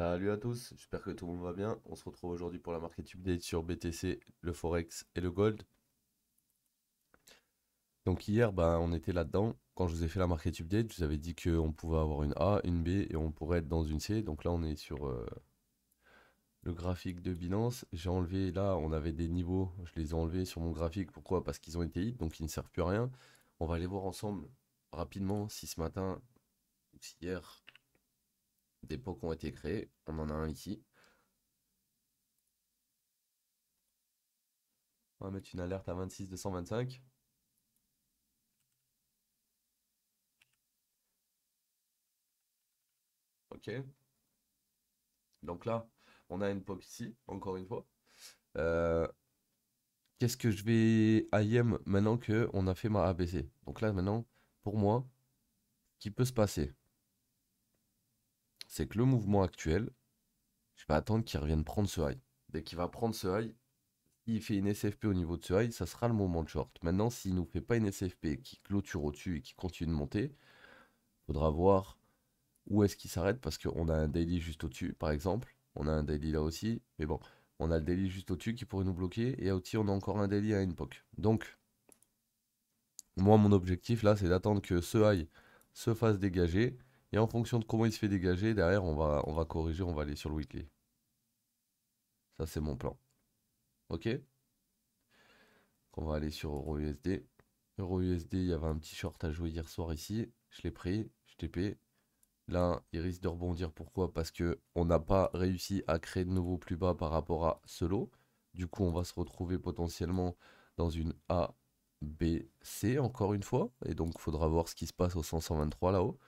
Salut à tous, j'espère que tout le monde va bien. On se retrouve aujourd'hui pour la market update sur BTC, le Forex et le Gold. Donc hier, ben, on était là-dedans. Quand je vous ai fait la market update, je vous avais dit qu'on pouvait avoir une A, une B et on pourrait être dans une C. Donc là, on est sur euh, le graphique de Binance. J'ai enlevé, là, on avait des niveaux. Je les ai enlevés sur mon graphique. Pourquoi Parce qu'ils ont été hit, donc ils ne servent plus à rien. On va aller voir ensemble rapidement si ce matin ou si hier, des pocs ont été créés. On en a un ici. On va mettre une alerte à 26 225. Ok. Donc là, on a une POC ici, encore une fois. Euh, qu'est-ce que je vais IM maintenant qu'on a fait ma ABC Donc là, maintenant, pour moi, qui peut se passer c'est que le mouvement actuel, je vais attendre qu'il revienne prendre ce high. Dès qu'il va prendre ce high, il fait une SFP au niveau de ce high, ça sera le moment de short. Maintenant, s'il ne nous fait pas une SFP qui clôture au-dessus et qui continue de monter, il faudra voir où est-ce qu'il s'arrête parce qu'on a un daily juste au-dessus, par exemple. On a un daily là aussi, mais bon, on a le daily juste au-dessus qui pourrait nous bloquer et aussi on a encore un daily à une poque. Donc, moi, mon objectif là, c'est d'attendre que ce high se fasse dégager et en fonction de comment il se fait dégager, derrière, on va, on va corriger, on va aller sur le weekly. Ça, c'est mon plan. Ok On va aller sur EuroUSD. EuroUSD, il y avait un petit short à jouer hier soir ici. Je l'ai pris, je payé. Là, il risque de rebondir. Pourquoi Parce que on n'a pas réussi à créer de nouveau plus bas par rapport à ce lot. Du coup, on va se retrouver potentiellement dans une A, B, C encore une fois. Et donc, il faudra voir ce qui se passe au 123 là-haut.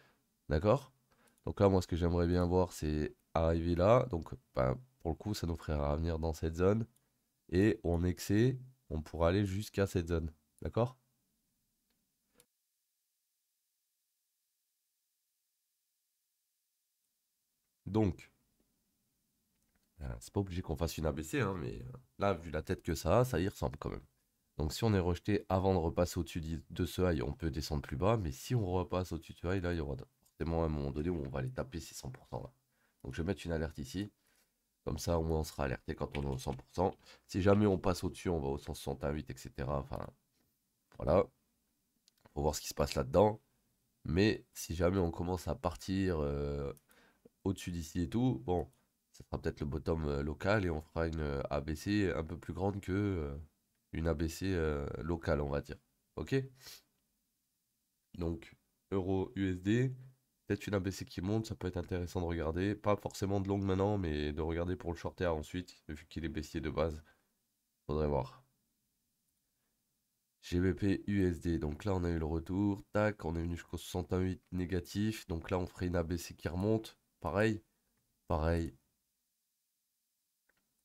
D'accord Donc là, moi, ce que j'aimerais bien voir, c'est arriver là. Donc, ben, pour le coup, ça nous ferait revenir dans cette zone. Et en excès, on pourra aller jusqu'à cette zone. D'accord Donc, euh, c'est pas obligé qu'on fasse une ABC, hein, mais euh, là, vu la tête que ça a, ça y ressemble quand même. Donc si on est rejeté avant de repasser au-dessus de ce high, on peut descendre plus bas, mais si on repasse au-dessus de ce high, là, il y aura à un moment donné où on va les taper ces 100% là. Donc je vais mettre une alerte ici. Comme ça, au moins, on sera alerté quand on est au 100%. Si jamais on passe au-dessus, on va au 168, etc. Enfin, voilà. pour voir ce qui se passe là-dedans. Mais si jamais on commence à partir euh, au-dessus d'ici et tout, bon, ça sera peut-être le bottom euh, local et on fera une euh, ABC un peu plus grande que une ABC locale, on va dire. Ok Donc, euro USD, une ABC qui monte, ça peut être intéressant de regarder. Pas forcément de longue maintenant, mais de regarder pour le shorter ensuite, vu qu'il est baissier de base. Faudrait voir. GBP USD, donc là on a eu le retour, tac, on est venu jusqu'au 68 négatif, donc là on ferait une ABC qui remonte, pareil, pareil,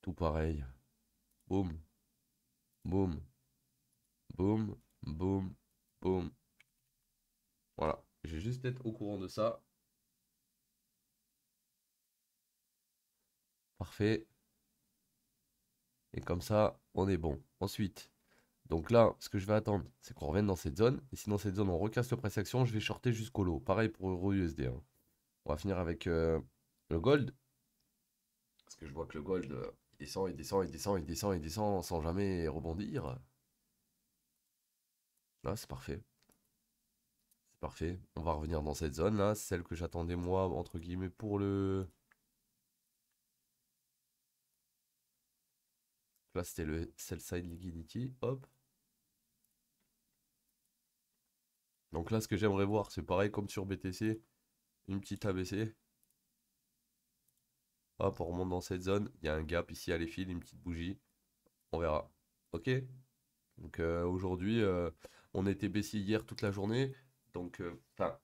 tout pareil, boum, boum, boum, boum, boum, voilà. Je vais juste être au courant de ça. Parfait. Et comme ça, on est bon. Ensuite, donc là, ce que je vais attendre, c'est qu'on revienne dans cette zone. Et si dans cette zone, on recasse le press action, je vais shorter jusqu'au lot. Pareil pour EURUSD. Hein. On va finir avec euh, le gold. Parce que je vois que le gold euh, descend et descend et descend et descend et descend sans jamais rebondir. Là, c'est parfait parfait. On va revenir dans cette zone là, celle que j'attendais moi, entre guillemets, pour le... Là, c'était le sell side liquidity. Hop. Donc là, ce que j'aimerais voir, c'est pareil comme sur BTC, une petite ABC. Hop, on remonte dans cette zone. Il y a un gap ici à l'effil, une petite bougie. On verra. Ok Donc euh, aujourd'hui, euh, on était baissé hier toute la journée. Donc, euh, enfin,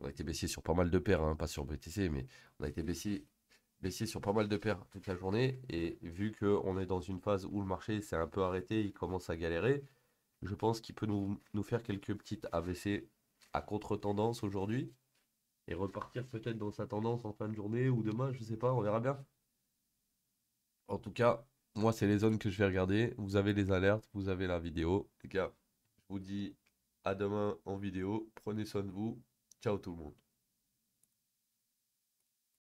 on a été baissier sur pas mal de paires, hein, pas sur BTC, mais on a été baissier, sur pas mal de paires toute la journée. Et vu qu'on est dans une phase où le marché s'est un peu arrêté, il commence à galérer, je pense qu'il peut nous, faire quelques petites AVC à contre-tendance aujourd'hui et repartir peut-être dans sa tendance en fin de journée ou demain, je sais pas, on verra bien. En tout cas, moi, c'est les zones que je vais regarder. Vous avez les alertes, vous avez la vidéo. tout cas, je vous dis à demain en vidéo. Prenez soin de vous. Ciao tout le monde.